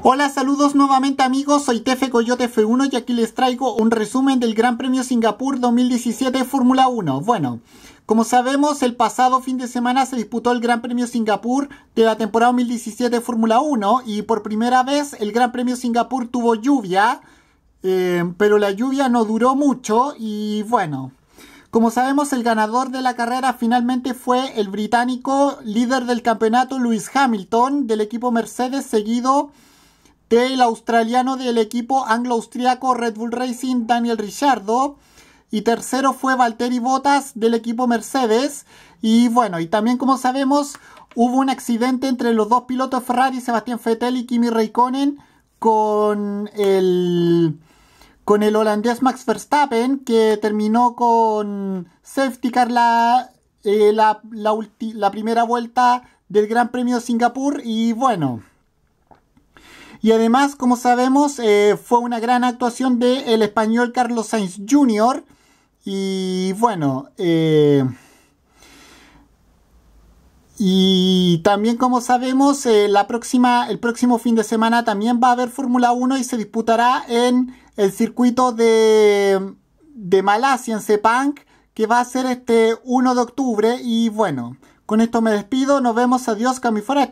Hola, saludos nuevamente amigos, soy Tefe Coyote F1 y aquí les traigo un resumen del Gran Premio Singapur 2017 Fórmula 1. Bueno, como sabemos, el pasado fin de semana se disputó el Gran Premio Singapur de la temporada 2017 Fórmula 1 y por primera vez el Gran Premio Singapur tuvo lluvia, eh, pero la lluvia no duró mucho y bueno, como sabemos, el ganador de la carrera finalmente fue el británico líder del campeonato Lewis Hamilton del equipo Mercedes, seguido del australiano del equipo anglo-austriaco Red Bull Racing Daniel Ricciardo. Y tercero fue Valtteri Bottas del equipo Mercedes. Y bueno, y también como sabemos, hubo un accidente entre los dos pilotos Ferrari, Sebastián Vettel y Kimi Raikkonen, con el, con el holandés Max Verstappen, que terminó con safety car la, eh, la, la primera vuelta del Gran Premio de Singapur. Y bueno. Y además, como sabemos, eh, fue una gran actuación del español Carlos Sainz Jr. Y bueno, eh, y también como sabemos, eh, la próxima, el próximo fin de semana también va a haber Fórmula 1 y se disputará en el circuito de, Malasia, en Sepang, que va a ser este 1 de octubre. Y bueno, con esto me despido, nos vemos, adiós, Camifora.